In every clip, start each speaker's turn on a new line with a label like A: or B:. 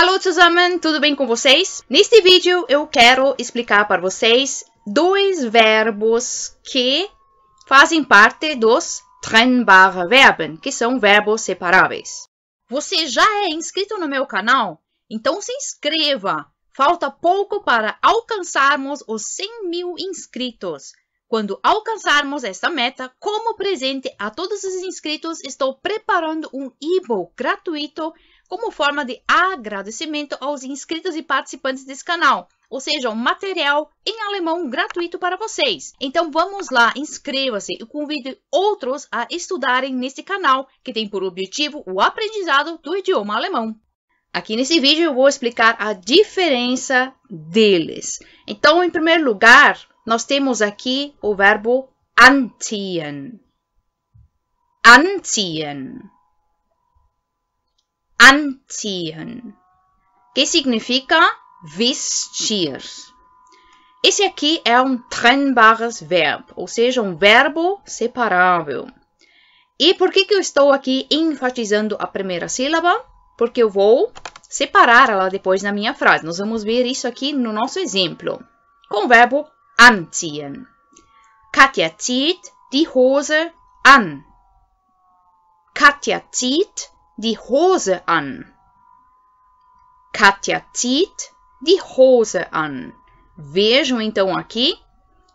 A: Olá, zusammen, tudo bem com vocês? Neste vídeo eu quero explicar para vocês dois verbos que fazem parte dos trennbare Verben, que são verbos separáveis. Você já é inscrito no meu canal? Então se inscreva! Falta pouco para alcançarmos os 100 mil inscritos. Quando alcançarmos esta meta, como presente a todos os inscritos, estou preparando um e-book gratuito como forma de agradecimento aos inscritos e participantes desse canal. Ou seja, um material em alemão gratuito para vocês. Então vamos lá, inscreva-se e convide outros a estudarem neste canal, que tem por objetivo o aprendizado do idioma alemão. Aqui nesse vídeo eu vou explicar a diferença deles. Então, em primeiro lugar, nós temos aqui o verbo anziehen. Anziehen anziehen, que significa vestir. Esse aqui é um treinbares verbo, ou seja, um verbo separável. E por que, que eu estou aqui enfatizando a primeira sílaba? Porque eu vou separar ela depois na minha frase. Nós vamos ver isso aqui no nosso exemplo. Com o verbo anziehen. Katja zieht die Hose an. Katja zieht die Hose an. Katja zieht die Hose an. Vejam então aqui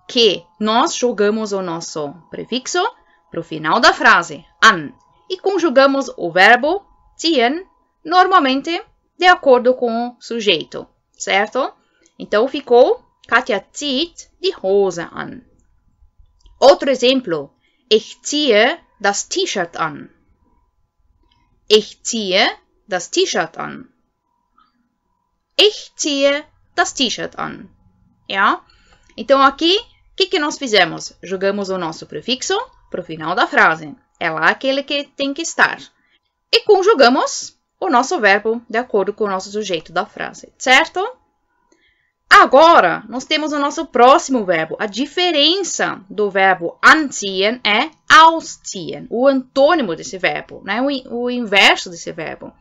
A: que nós jogamos o nosso prefixo para o final da frase, an, e conjugamos o verbo ziehen normalmente de acordo com o sujeito, certo? Então ficou Katja zieht die Hose an. Outro exemplo, ich ziehe das T-Shirt an. Ich ziehe das T-Shirt an. Ich ziehe das T-Shirt an. Então, aqui, o que, que nós fizemos? Jogamos o nosso prefixo para o final da frase. É lá aquele que tem que estar. E conjugamos o nosso verbo de acordo com o nosso sujeito da frase, certo? Agora, nós temos o nosso próximo verbo. A diferença do verbo anziehen é ausziehen, o antônimo desse verbo, né? o, o inverso desse verbo.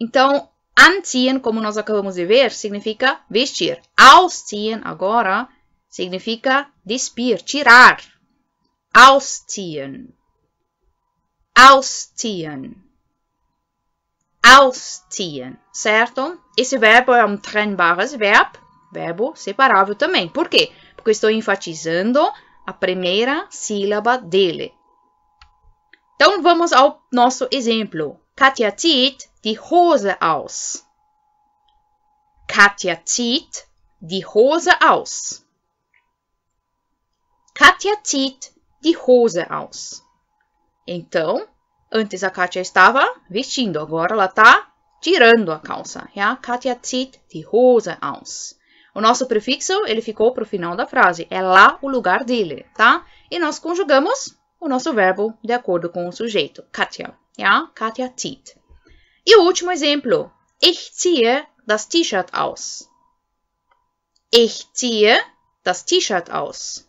A: Então, anziehen, como nós acabamos de ver, significa vestir. Ausziehen, agora, significa despir, tirar. Ausziehen. Ausziehen. Ausziehen, certo? Esse verbo é um treinbares verbo verbo separável também. Por quê? Porque estou enfatizando a primeira sílaba dele. Então vamos ao nosso exemplo. Katja zieht die Hose aus. Katja zieht die Hose aus. Katja zieht die Hose aus. Então, antes a Katja estava vestindo, agora ela está tirando a calça. Ja, é Katja zieht die Hose aus. O nosso prefixo, ele ficou para o final da frase. É lá o lugar dele, tá? E nós conjugamos o nosso verbo de acordo com o sujeito. Katja. Ja, Katja zieht. E o último exemplo. Ich ziehe das T-Shirt aus. Ich ziehe das T-Shirt aus.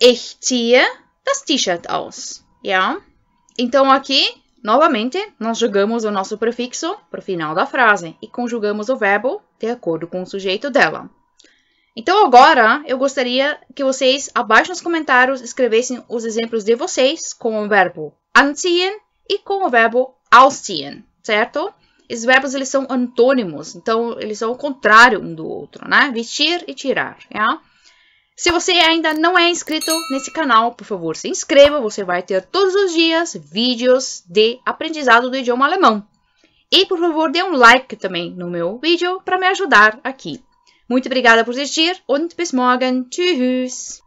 A: Ich ziehe das T-Shirt aus. Ja? Então, aqui, Novamente, nós jogamos o nosso prefixo para o final da frase e conjugamos o verbo de acordo com o sujeito dela. Então, agora, eu gostaria que vocês, abaixo nos comentários, escrevessem os exemplos de vocês com o verbo anziehen e com o verbo ausziehen, certo? Esses verbos, eles são antônimos, então, eles são o contrário um do outro, né? Vestir e tirar, yeah? Tá? Se você ainda não é inscrito nesse canal, por favor, se inscreva. Você vai ter todos os dias vídeos de aprendizado do idioma alemão. E, por favor, dê um like também no meu vídeo para me ajudar aqui. Muito obrigada por assistir und bis morgen. Tschüss!